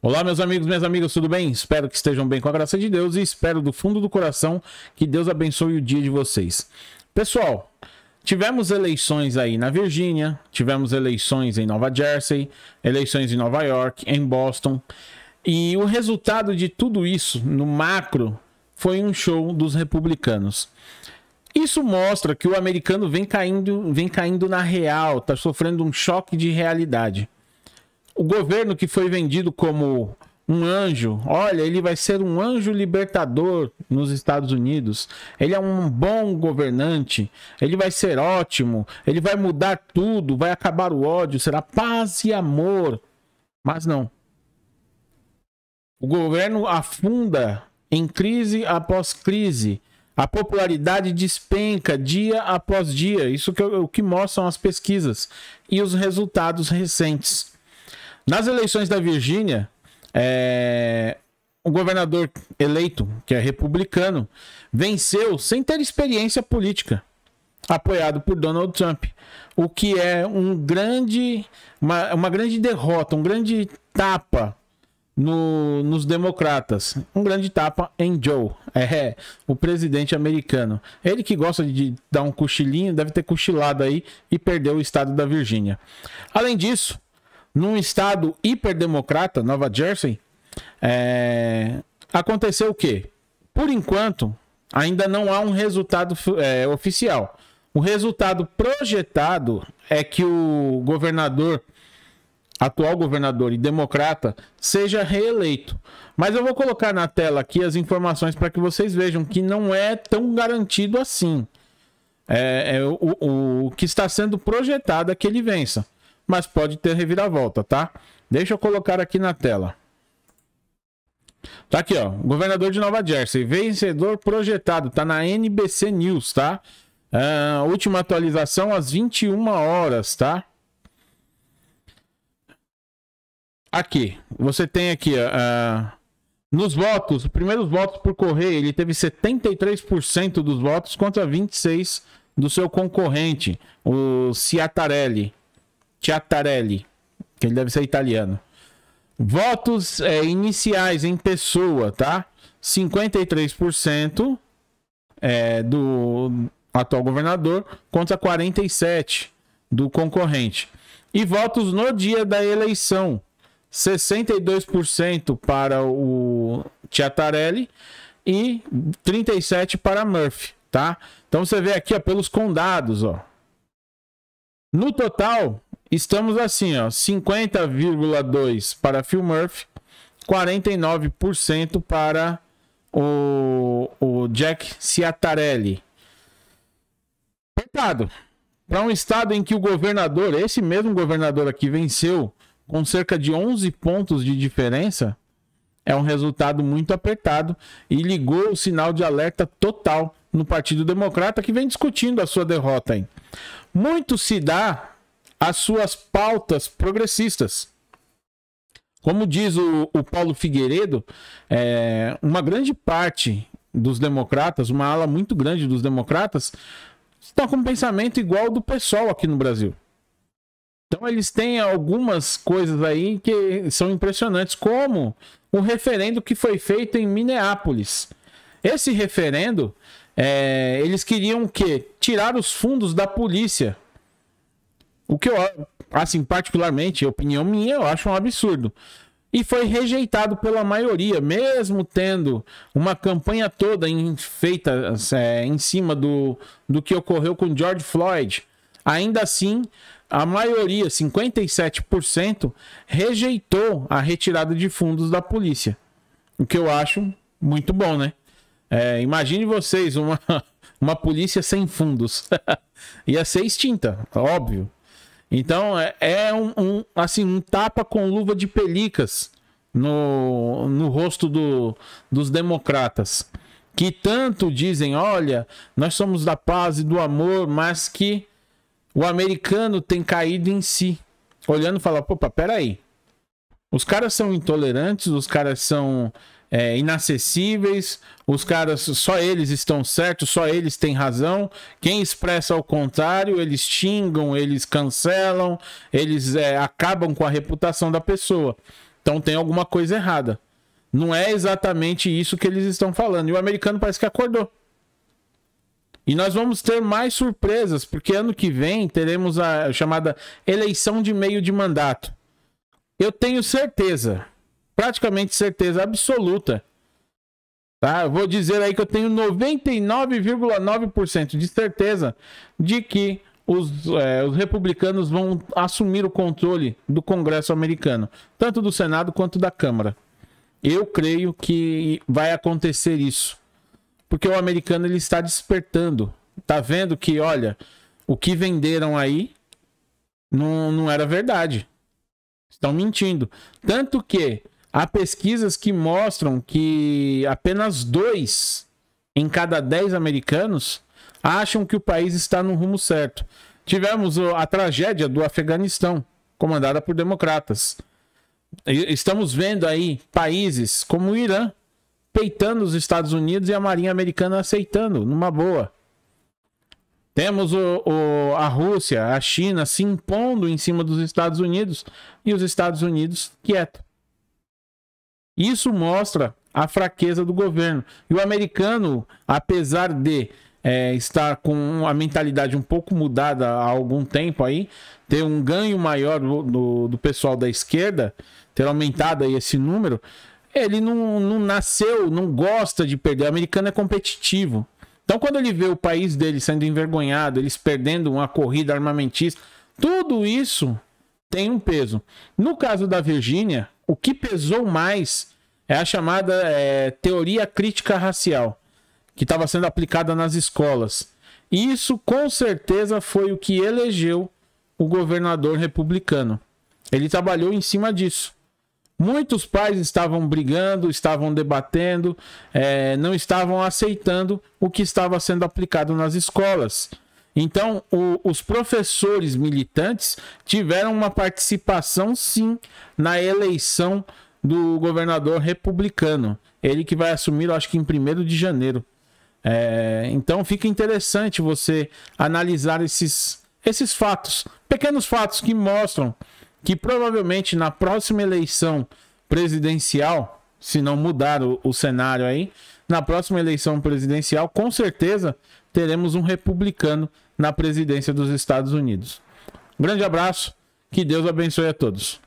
Olá, meus amigos, minhas amigas, tudo bem? Espero que estejam bem com a graça de Deus e espero do fundo do coração que Deus abençoe o dia de vocês. Pessoal, tivemos eleições aí na Virgínia, tivemos eleições em Nova Jersey, eleições em Nova York, em Boston, e o resultado de tudo isso no macro foi um show dos republicanos. Isso mostra que o americano vem caindo, vem caindo na real, está sofrendo um choque de realidade. O governo que foi vendido como um anjo, olha, ele vai ser um anjo libertador nos Estados Unidos. Ele é um bom governante, ele vai ser ótimo, ele vai mudar tudo, vai acabar o ódio, será paz e amor. Mas não. O governo afunda em crise após crise a popularidade despenca dia após dia, isso que, o que mostram as pesquisas e os resultados recentes. Nas eleições da Virgínia, é, o governador eleito, que é republicano, venceu sem ter experiência política, apoiado por Donald Trump, o que é um grande, uma, uma grande derrota, um grande tapa no, nos democratas. Um grande tapa em Joe, é, é, o presidente americano. Ele que gosta de dar um cochilinho, deve ter cochilado aí e perdeu o estado da Virgínia. Além disso, num estado hiperdemocrata, Nova Jersey, é, aconteceu o quê? Por enquanto, ainda não há um resultado é, oficial. O resultado projetado é que o governador atual governador e democrata, seja reeleito. Mas eu vou colocar na tela aqui as informações para que vocês vejam que não é tão garantido assim. É, é o, o, o, que está sendo projetado é que ele vença. Mas pode ter reviravolta, tá? Deixa eu colocar aqui na tela. Tá aqui, ó. Governador de Nova Jersey. Vencedor projetado. Tá na NBC News, tá? Uh, última atualização às 21 horas, tá? Aqui, você tem aqui, uh, nos votos, os primeiros votos por correio, ele teve 73% dos votos contra 26% do seu concorrente, o Ciattarelli. Ciattarelli, que ele deve ser italiano. Votos é, iniciais em pessoa, tá? 53% é, do atual governador contra 47% do concorrente. E votos no dia da eleição, 62% para o Tiatarelli e 37 para Murphy, tá? Então você vê aqui ó, pelos condados, ó. No total, estamos assim, ó, 50,2 para Phil Murphy, 49% para o, o Jack Ciattarelli. Apertado. Para um estado em que o governador, esse mesmo governador aqui, venceu com cerca de 11 pontos de diferença, é um resultado muito apertado e ligou o sinal de alerta total no Partido Democrata, que vem discutindo a sua derrota. Hein? Muito se dá às suas pautas progressistas. Como diz o, o Paulo Figueiredo, é, uma grande parte dos democratas, uma ala muito grande dos democratas, está com um pensamento igual ao do pessoal aqui no Brasil. Então eles têm algumas coisas aí que são impressionantes, como o referendo que foi feito em Minneapolis. Esse referendo, é, eles queriam que Tirar os fundos da polícia. O que eu, assim, particularmente, opinião minha, eu acho um absurdo. E foi rejeitado pela maioria, mesmo tendo uma campanha toda em, feita é, em cima do, do que ocorreu com George Floyd Ainda assim, a maioria, 57%, rejeitou a retirada de fundos da polícia. O que eu acho muito bom, né? É, imagine vocês uma, uma polícia sem fundos. Ia ser extinta, óbvio. Então é, é um, um, assim um tapa com luva de pelicas no, no rosto do, dos democratas que tanto dizem, olha, nós somos da paz e do amor, mas que o americano tem caído em si. Olhando e falando, opa, peraí. Os caras são intolerantes, os caras são é, inacessíveis, os caras, só eles estão certos, só eles têm razão. Quem expressa o contrário, eles xingam, eles cancelam, eles é, acabam com a reputação da pessoa. Então tem alguma coisa errada. Não é exatamente isso que eles estão falando. E o americano parece que acordou. E nós vamos ter mais surpresas, porque ano que vem teremos a chamada eleição de meio de mandato. Eu tenho certeza, praticamente certeza absoluta, tá? Eu vou dizer aí que eu tenho 99,9% de certeza de que os, é, os republicanos vão assumir o controle do Congresso americano, tanto do Senado quanto da Câmara. Eu creio que vai acontecer isso porque o americano ele está despertando. Tá vendo que, olha, o que venderam aí não, não era verdade. Estão mentindo. Tanto que há pesquisas que mostram que apenas dois em cada dez americanos acham que o país está no rumo certo. Tivemos a tragédia do Afeganistão, comandada por democratas. Estamos vendo aí países como o Irã, peitando os Estados Unidos e a Marinha Americana aceitando, numa boa. Temos o, o, a Rússia, a China se impondo em cima dos Estados Unidos e os Estados Unidos quieto. Isso mostra a fraqueza do governo. E o americano, apesar de é, estar com a mentalidade um pouco mudada há algum tempo aí, ter um ganho maior do, do, do pessoal da esquerda, ter aumentado aí esse número, ele não, não nasceu, não gosta de perder. O americano é competitivo. Então, quando ele vê o país dele sendo envergonhado, eles perdendo uma corrida armamentista, tudo isso tem um peso. No caso da Virgínia, o que pesou mais é a chamada é, teoria crítica racial, que estava sendo aplicada nas escolas. Isso, com certeza, foi o que elegeu o governador republicano. Ele trabalhou em cima disso. Muitos pais estavam brigando, estavam debatendo, é, não estavam aceitando o que estava sendo aplicado nas escolas. Então, o, os professores militantes tiveram uma participação, sim, na eleição do governador republicano. Ele que vai assumir, acho que em 1 de janeiro. É, então, fica interessante você analisar esses, esses fatos, pequenos fatos que mostram que provavelmente na próxima eleição presidencial, se não mudar o, o cenário aí, na próxima eleição presidencial, com certeza teremos um republicano na presidência dos Estados Unidos. Um grande abraço, que Deus abençoe a todos.